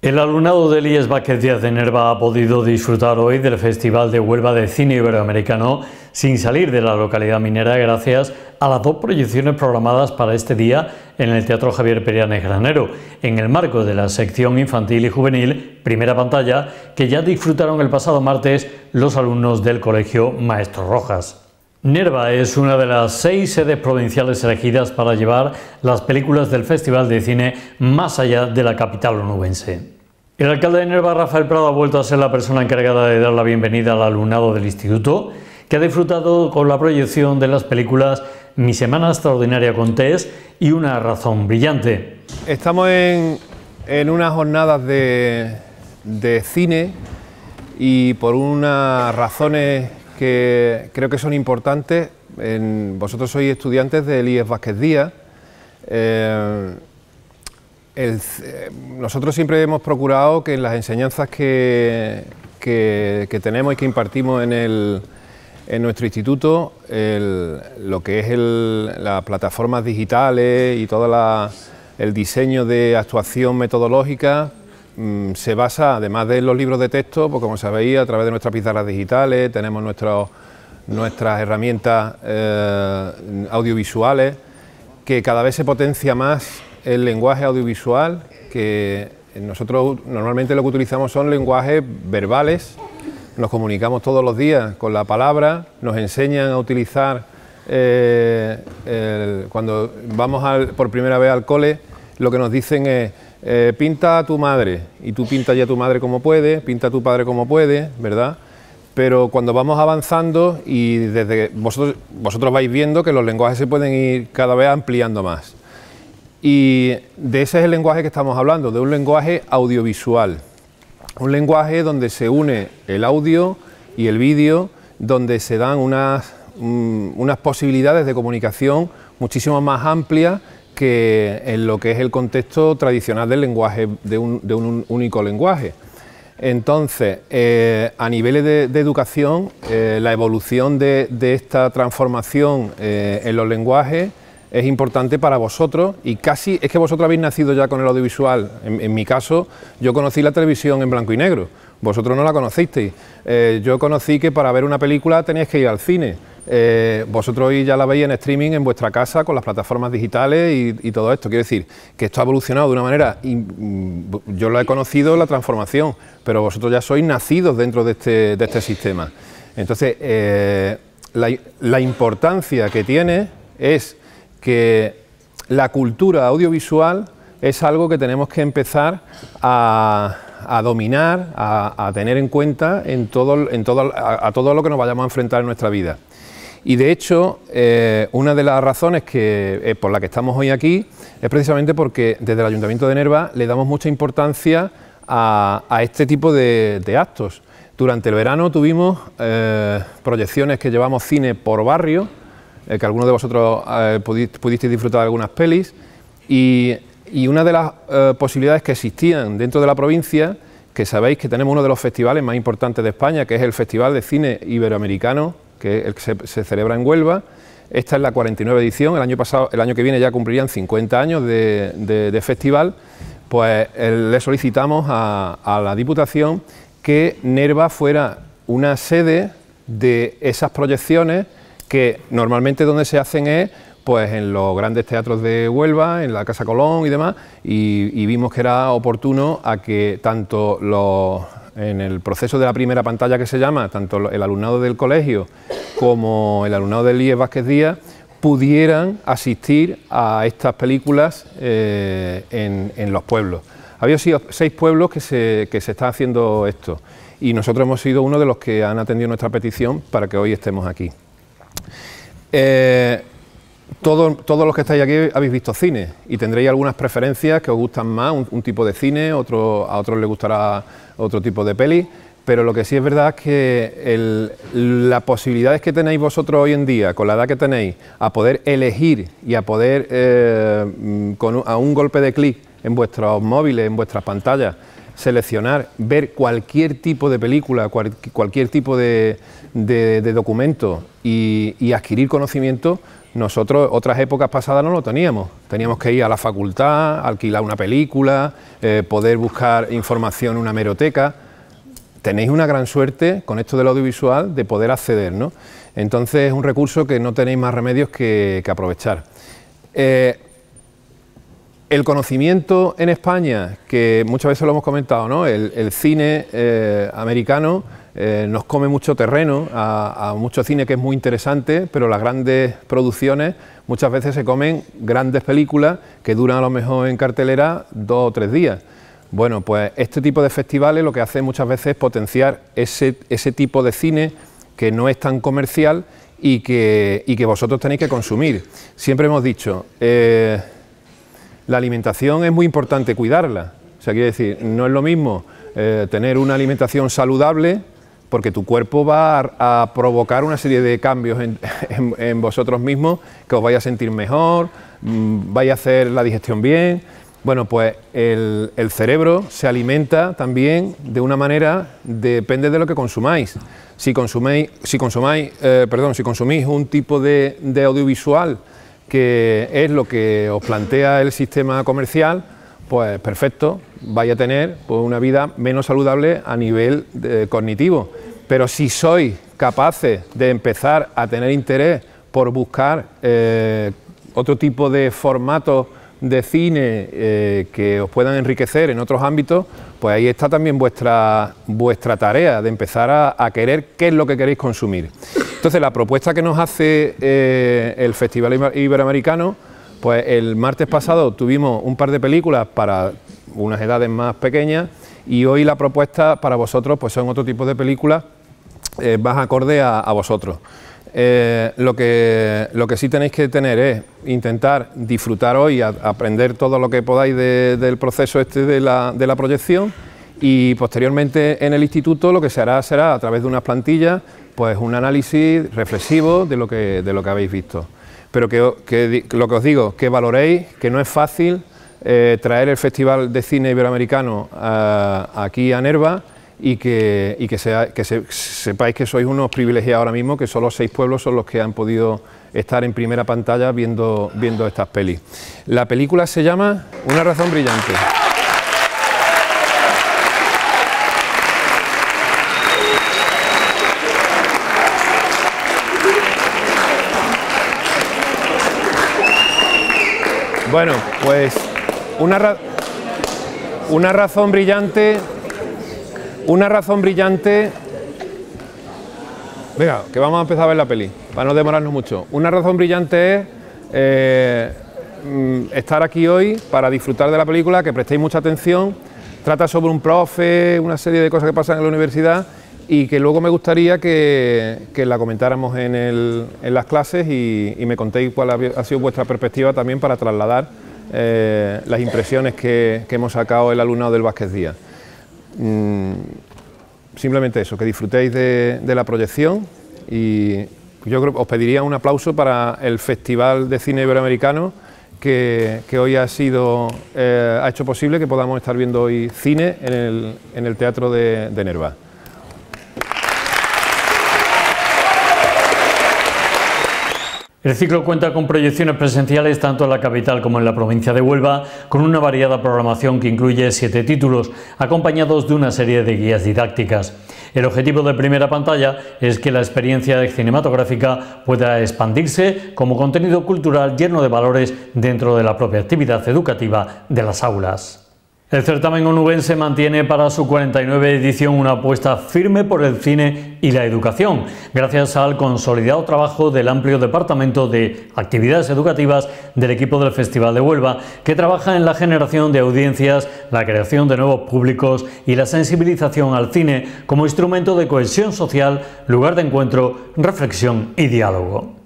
El alumnado de Elías Vázquez Díaz de Nerva ha podido disfrutar hoy del Festival de Huelva de Cine Iberoamericano sin salir de la localidad minera gracias a las dos proyecciones programadas para este día en el Teatro Javier Perianes Granero, en el marco de la sección infantil y juvenil Primera Pantalla, que ya disfrutaron el pasado martes los alumnos del Colegio Maestro Rojas. Nerva es una de las seis sedes provinciales elegidas para llevar las películas del Festival de Cine más allá de la capital onubense. El alcalde de Nerva, Rafael Prado, ha vuelto a ser la persona encargada de dar la bienvenida al alumnado del instituto, que ha disfrutado con la proyección de las películas Mi Semana Extraordinaria con Tess... y Una Razón Brillante. Estamos en, unas jornadas de, de cine y por unas razones que creo que son importantes. En, vosotros sois estudiantes del IES Vázquez Díaz. Eh, eh, nosotros siempre hemos procurado que en las enseñanzas que, tenemos y que impartimos en, nuestro instituto, lo que es las plataformas digitales y todo el diseño de actuación metodológica, Mm, se basa, además de los libros de texto, ...porque como sabéis, a través de nuestras pizarras digitales, tenemos nuestras herramientas eh, audiovisuales, que cada vez se potencia más el lenguaje audiovisual, que nosotros normalmente lo que utilizamos son lenguajes verbales, nos comunicamos todos los días con la palabra, nos enseñan a utilizar, eh, cuando vamos por primera vez al cole, lo que nos dicen es eh, pinta a tu madre, y tú pintas ya a tu madre como puede, pinta a tu padre como puede, ¿verdad? Pero cuando vamos avanzando y desde vosotros, vosotros vais viendo que los lenguajes se pueden ir cada vez ampliando más. Y de ese es el lenguaje que estamos hablando, de un lenguaje audiovisual. Un lenguaje donde se une el audio y el vídeo, donde se dan unas, mm, unas posibilidades de comunicación muchísimo más amplias que en lo que es el contexto tradicional del lenguaje, de un, único lenguaje. Entonces, eh, a niveles de, educación, eh, la evolución de, esta transformación eh, en los lenguajes es importante para vosotros y casi es que vosotros habéis nacido ya con el audiovisual. En, mi caso, yo conocí la televisión en blanco y negro, vosotros no la conocisteis. yo conocí que para ver una película tenías que ir al cine eh, vosotros hoy ya la veis en streaming en vuestra casa con las plataformas digitales y, todo esto. Quiero decir que esto ha evolucionado de una manera, y, mm, yo lo he conocido la transformación, pero vosotros ya sois nacidos dentro de este, este sistema. Entonces, eh, la, importancia que tiene es que la cultura audiovisual es algo que tenemos que empezar a, dominar, a, tener en cuenta en todo, en todo, a, todo lo que nos vayamos a enfrentar en nuestra vida. Y de hecho, eh, una de las razones que, eh, por la que estamos hoy aquí es precisamente porque desde el Ayuntamiento de Nerva le damos mucha importancia a, este tipo de, actos. Durante el verano tuvimos eh, proyecciones que llevamos cine por barrio, que algunos de vosotros pudisteis disfrutar de algunas pelis, y una de las posibilidades que existían dentro de la provincia que sabéis que tenemos uno de los festivales más importantes de España, que es el Festival de Cine Iberoamericano que, el que se, celebra en Huelva. Esta es la 49 edición, el año, pasado, el año que viene ya cumplirían 50 años de, festival, pues eh, le solicitamos a, la Diputación que Nerva fuera una sede de esas proyecciones que normalmente donde se hacen es pues en los grandes teatros de Huelva, en la Casa Colón y demás, y, y vimos que era oportuno a que tanto los en el proceso de la primera pantalla que se llama, tanto el alumnado del colegio como el alumnado del IES Vázquez Díaz, pudieran asistir a estas películas eh, en, los pueblos. Había sido seis pueblos que se, está haciendo esto y nosotros hemos sido uno de los que han atendido nuestra petición para que hoy estemos aquí. Eh, todos los que estáis aquí habéis visto cine y tendréis algunas preferencias que os gustan más, un, tipo de cine, otro, a otros les gustará otro tipo de peli, pero lo que sí es verdad es que las posibilidades que tenéis vosotros hoy en día, con la edad que tenéis, a poder elegir y a poder, eh, con a un golpe de clic en vuestros móviles, en vuestras pantallas, seleccionar, ver cualquier tipo de película, cualquier tipo de, documento y adquirir conocimiento, nosotros otras épocas pasadas no lo teníamos. Teníamos que ir a la facultad, alquilar una película, eh, poder buscar información en una meroteca. Tenéis una gran suerte con esto del audiovisual de poder acceder, ¿no? Entonces es un recurso que no tenéis más remedios que, aprovechar. Eh, el conocimiento en España, que muchas veces lo hemos comentado, ¿no? el, cine eh, americano eh, nos come mucho terreno a, mucho cine que es muy interesante, pero las grandes producciones muchas veces se comen grandes películas que duran a lo mejor en cartelera dos o tres días. Bueno, pues este tipo de festivales lo que hace muchas veces es potenciar ese, tipo de cine que no es tan comercial y que, que vosotros tenéis que consumir. Siempre hemos dicho... Eh, la alimentación es muy importante cuidarla. O sea, quiere decir, no es lo mismo eh, tener una alimentación saludable, porque tu cuerpo va a, provocar una serie de cambios en, vosotros mismos, que os vaya a sentir mejor, mm, vaya a hacer la digestión bien. Bueno, pues el, cerebro se alimenta también de una manera, depende de lo que consumáis. Si consumáis, si consumáis, eh, perdón, si consumís un tipo de, de audiovisual, que es lo que os plantea el sistema comercial, pues perfecto, vais a tener pues, una vida menos saludable a nivel eh, cognitivo. Pero si sois capaces de empezar a tener interés por buscar eh, otro tipo de formatos de cine eh, que os puedan enriquecer en otros ámbitos, pues ahí está también vuestra, tarea de empezar a querer qué es lo que queréis consumir. Entonces, la propuesta que nos hace eh, el Festival Iberoamericano, pues el martes pasado tuvimos un par de películas para unas edades más pequeñas y hoy la propuesta para vosotros pues son otro tipo de películas eh, más acorde a, vosotros. Eh, lo, que, lo que sí tenéis que tener es intentar disfrutar hoy, aprender todo lo que podáis del proceso este de la, de la proyección y posteriormente en el instituto lo que se hará será a través de unas plantillas pues un análisis reflexivo de lo que, de lo que habéis visto. Pero que, lo que os digo, que valoréis, que no es fácil eh, traer el Festival de Cine Iberoamericano eh, aquí a Nerva y que, sepáis que sois unos privilegiados ahora mismo, que solo seis pueblos son los que han podido estar en primera pantalla viendo, viendo estas pelis. La película se llama Una razón brillante. Bueno, pues una, una razón brillante, una razón brillante, venga, que vamos a empezar a ver la peli, para no demorarnos mucho. Una razón brillante es eh, mm, estar aquí hoy para disfrutar de la película, que prestéis mucha atención, trata sobre un profe, una serie de cosas que pasan en la universidad y que luego me gustaría que, la comentáramos en, las clases y, me contéis cuál ha, sido vuestra perspectiva también para trasladar eh, las impresiones que, hemos sacado el alumnado del Vázquez Díaz. Mm, simplemente eso, que disfrutéis de, la proyección y yo creo, os pediría un aplauso para el Festival de Cine Iberoamericano que, hoy ha sido eh, ha hecho posible que podamos estar viendo hoy cine en el, Teatro de, de Nerva. El ciclo cuenta con proyecciones presenciales tanto en la capital como en la provincia de Huelva, con una variada programación que incluye siete títulos, acompañados de una serie de guías didácticas. El objetivo de primera pantalla es que la experiencia cinematográfica pueda expandirse como contenido cultural lleno de valores dentro de la propia actividad educativa de las aulas. El certamen onubense mantiene para su 49 edición una apuesta firme por el cine y la educación, gracias al consolidado trabajo del amplio departamento de actividades educativas del equipo del Festival de Huelva, que trabaja en la generación de audiencias, la creación de nuevos públicos y la sensibilización al cine como instrumento de cohesión social, lugar de encuentro, reflexión y diálogo.